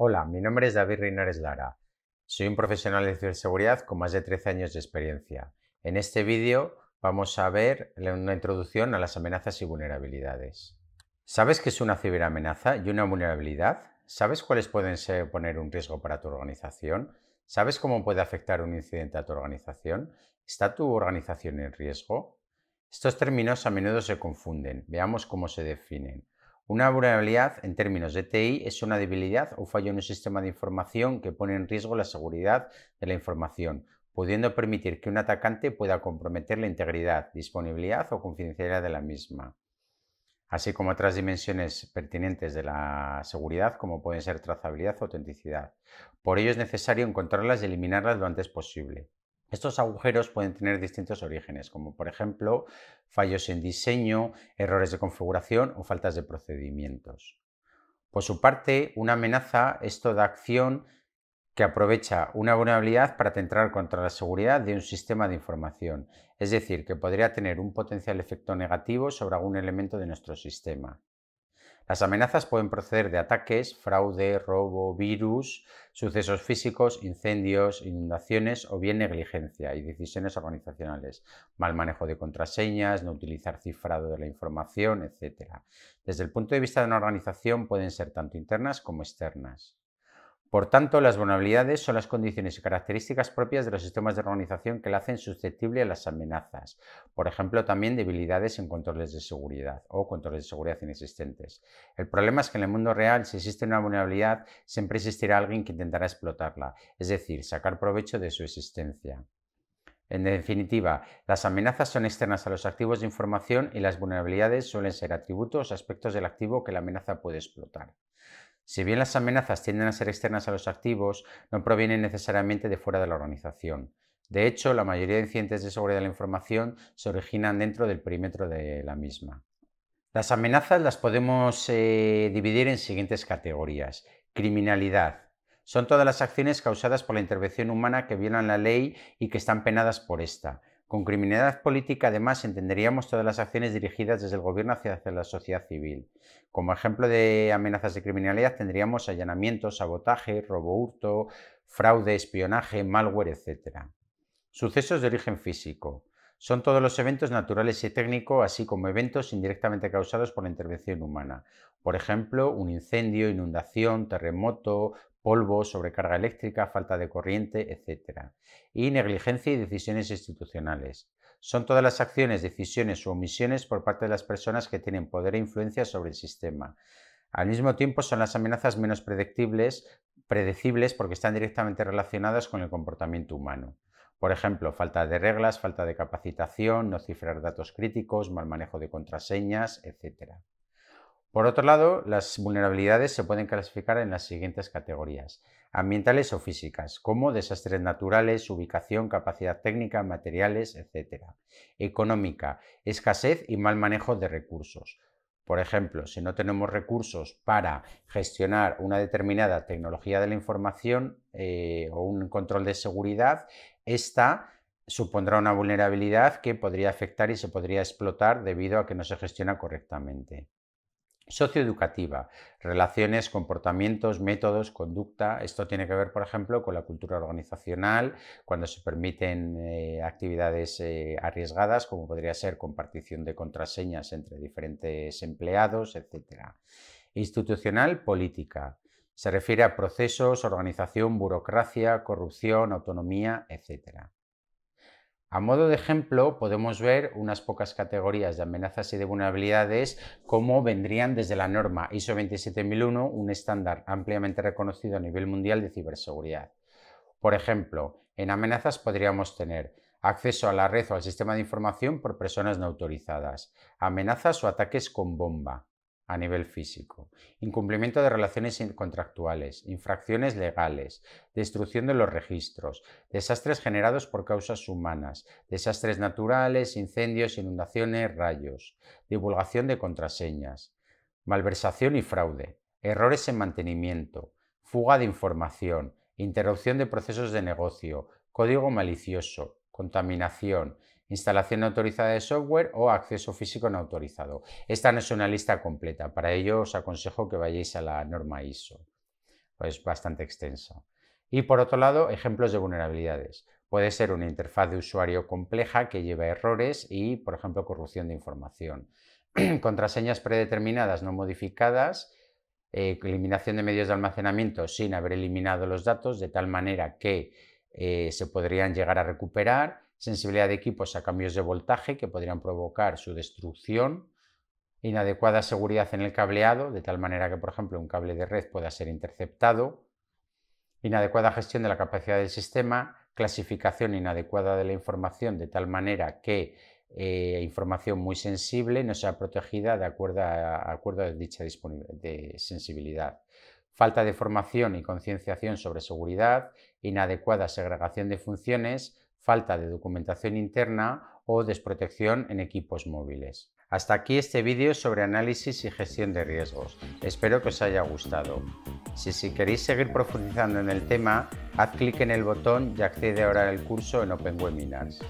Hola, mi nombre es David Reinares Lara. Soy un profesional de ciberseguridad con más de 13 años de experiencia. En este vídeo vamos a ver una introducción a las amenazas y vulnerabilidades. ¿Sabes qué es una ciberamenaza y una vulnerabilidad? ¿Sabes cuáles pueden poner un riesgo para tu organización? ¿Sabes cómo puede afectar un incidente a tu organización? ¿Está tu organización en riesgo? Estos términos a menudo se confunden. Veamos cómo se definen. Una vulnerabilidad, en términos de TI, es una debilidad o fallo en un sistema de información que pone en riesgo la seguridad de la información, pudiendo permitir que un atacante pueda comprometer la integridad, disponibilidad o confidencialidad de la misma, así como otras dimensiones pertinentes de la seguridad como pueden ser trazabilidad o autenticidad. Por ello es necesario encontrarlas y eliminarlas lo antes posible. Estos agujeros pueden tener distintos orígenes, como por ejemplo fallos en diseño, errores de configuración o faltas de procedimientos. Por su parte, una amenaza es toda acción que aprovecha una vulnerabilidad para atentar contra la seguridad de un sistema de información, es decir, que podría tener un potencial efecto negativo sobre algún elemento de nuestro sistema. Las amenazas pueden proceder de ataques, fraude, robo, virus, sucesos físicos, incendios, inundaciones o bien negligencia y decisiones organizacionales, mal manejo de contraseñas, no utilizar cifrado de la información, etc. Desde el punto de vista de una organización pueden ser tanto internas como externas. Por tanto, las vulnerabilidades son las condiciones y características propias de los sistemas de organización que la hacen susceptible a las amenazas. Por ejemplo, también debilidades en controles de seguridad o controles de seguridad inexistentes. El problema es que en el mundo real, si existe una vulnerabilidad, siempre existirá alguien que intentará explotarla, es decir, sacar provecho de su existencia. En definitiva, las amenazas son externas a los activos de información y las vulnerabilidades suelen ser atributos o aspectos del activo que la amenaza puede explotar. Si bien las amenazas tienden a ser externas a los activos, no provienen necesariamente de fuera de la organización. De hecho, la mayoría de incidentes de seguridad de la información se originan dentro del perímetro de la misma. Las amenazas las podemos eh, dividir en siguientes categorías. Criminalidad. Son todas las acciones causadas por la intervención humana que violan la ley y que están penadas por esta. Con criminalidad política, además, entenderíamos todas las acciones dirigidas desde el gobierno hacia la sociedad civil. Como ejemplo de amenazas de criminalidad tendríamos allanamiento, sabotaje, robo hurto, fraude, espionaje, malware, etc. Sucesos de origen físico. Son todos los eventos naturales y técnicos, así como eventos indirectamente causados por la intervención humana. Por ejemplo, un incendio, inundación, terremoto, polvo, sobrecarga eléctrica, falta de corriente, etc. Y negligencia y decisiones institucionales. Son todas las acciones, decisiones u omisiones por parte de las personas que tienen poder e influencia sobre el sistema. Al mismo tiempo son las amenazas menos predecibles porque están directamente relacionadas con el comportamiento humano. Por ejemplo, falta de reglas, falta de capacitación, no cifrar datos críticos, mal manejo de contraseñas, etc. Por otro lado, las vulnerabilidades se pueden clasificar en las siguientes categorías, ambientales o físicas, como desastres naturales, ubicación, capacidad técnica, materiales, etc. Económica, escasez y mal manejo de recursos. Por ejemplo, si no tenemos recursos para gestionar una determinada tecnología de la información eh, o un control de seguridad, esta supondrá una vulnerabilidad que podría afectar y se podría explotar debido a que no se gestiona correctamente socioeducativa, relaciones, comportamientos, métodos, conducta. Esto tiene que ver, por ejemplo, con la cultura organizacional, cuando se permiten eh, actividades eh, arriesgadas, como podría ser compartición de contraseñas entre diferentes empleados, etc. Institucional, política. Se refiere a procesos, organización, burocracia, corrupción, autonomía, etc. A modo de ejemplo, podemos ver unas pocas categorías de amenazas y de vulnerabilidades como vendrían desde la norma ISO 27001, un estándar ampliamente reconocido a nivel mundial de ciberseguridad. Por ejemplo, en amenazas podríamos tener acceso a la red o al sistema de información por personas no autorizadas, amenazas o ataques con bomba, a nivel físico, incumplimiento de relaciones contractuales, infracciones legales, destrucción de los registros, desastres generados por causas humanas, desastres naturales, incendios, inundaciones, rayos, divulgación de contraseñas, malversación y fraude, errores en mantenimiento, fuga de información, interrupción de procesos de negocio, código malicioso, contaminación, instalación no autorizada de software o acceso físico no autorizado. Esta no es una lista completa, para ello os aconsejo que vayáis a la norma ISO, pues bastante extensa. Y por otro lado, ejemplos de vulnerabilidades. Puede ser una interfaz de usuario compleja que lleva errores y, por ejemplo, corrupción de información. Contraseñas predeterminadas no modificadas, eh, eliminación de medios de almacenamiento sin haber eliminado los datos de tal manera que eh, se podrían llegar a recuperar sensibilidad de equipos a cambios de voltaje que podrían provocar su destrucción, inadecuada seguridad en el cableado, de tal manera que, por ejemplo, un cable de red pueda ser interceptado, inadecuada gestión de la capacidad del sistema, clasificación inadecuada de la información, de tal manera que eh, información muy sensible no sea protegida de acuerdo a, acuerdo dicha de sensibilidad. Falta de formación y concienciación sobre seguridad, inadecuada segregación de funciones, falta de documentación interna o desprotección en equipos móviles. Hasta aquí este vídeo sobre análisis y gestión de riesgos. Espero que os haya gustado. Si, si queréis seguir profundizando en el tema, haz clic en el botón y accede ahora al curso en Open Webinars.